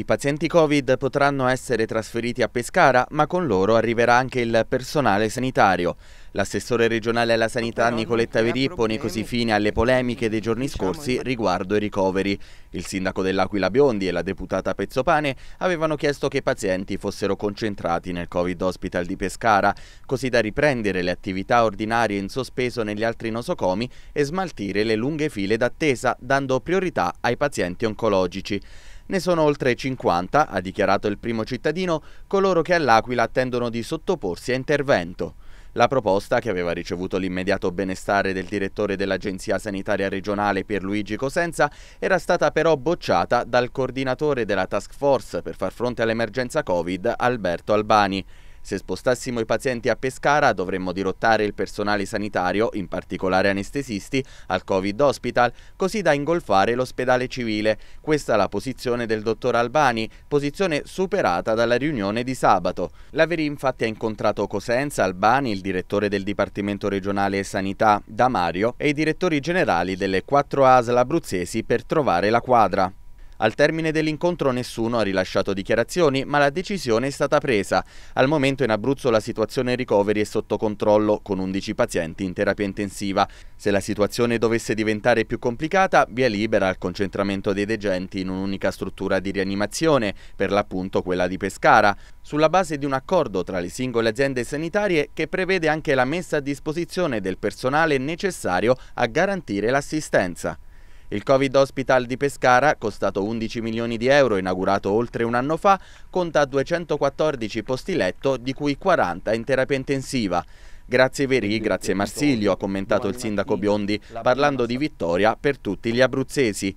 I pazienti Covid potranno essere trasferiti a Pescara, ma con loro arriverà anche il personale sanitario. L'assessore regionale alla sanità Nicoletta Verì pone così fine alle polemiche dei giorni diciamo scorsi riguardo i ricoveri. Il sindaco dell'Aquila Biondi e la deputata Pezzopane avevano chiesto che i pazienti fossero concentrati nel Covid Hospital di Pescara, così da riprendere le attività ordinarie in sospeso negli altri nosocomi e smaltire le lunghe file d'attesa, dando priorità ai pazienti oncologici. Ne sono oltre 50, ha dichiarato il primo cittadino, coloro che all'Aquila attendono di sottoporsi a intervento. La proposta, che aveva ricevuto l'immediato benestare del direttore dell'Agenzia Sanitaria regionale Pierluigi Cosenza, era stata però bocciata dal coordinatore della task force per far fronte all'emergenza Covid, Alberto Albani. Se spostassimo i pazienti a Pescara dovremmo dirottare il personale sanitario, in particolare anestesisti, al Covid Hospital, così da ingolfare l'ospedale civile. Questa è la posizione del dottor Albani, posizione superata dalla riunione di sabato. La Veri infatti ha incontrato Cosenza, Albani, il direttore del Dipartimento regionale Sanità, Damario e i direttori generali delle quattro ASL abruzzesi per trovare la quadra. Al termine dell'incontro nessuno ha rilasciato dichiarazioni, ma la decisione è stata presa. Al momento in Abruzzo la situazione ricoveri è sotto controllo, con 11 pazienti in terapia intensiva. Se la situazione dovesse diventare più complicata, via libera al concentramento dei degenti in un'unica struttura di rianimazione, per l'appunto quella di Pescara, sulla base di un accordo tra le singole aziende sanitarie che prevede anche la messa a disposizione del personale necessario a garantire l'assistenza. Il Covid Hospital di Pescara, costato 11 milioni di euro, inaugurato oltre un anno fa, conta 214 posti letto, di cui 40 in terapia intensiva. Grazie Verì, grazie Marsilio, ha commentato il sindaco Biondi, parlando di vittoria per tutti gli abruzzesi.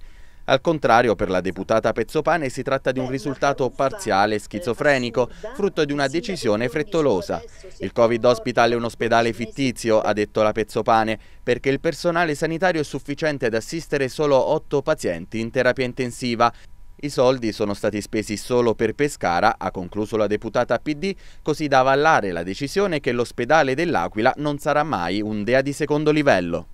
Al contrario, per la deputata Pezzopane si tratta di un risultato parziale e schizofrenico, frutto di una decisione frettolosa. Il Covid Hospital è un ospedale fittizio, ha detto la Pezzopane, perché il personale sanitario è sufficiente ad assistere solo otto pazienti in terapia intensiva. I soldi sono stati spesi solo per Pescara, ha concluso la deputata PD, così da avallare la decisione che l'ospedale dell'Aquila non sarà mai un DEA di secondo livello.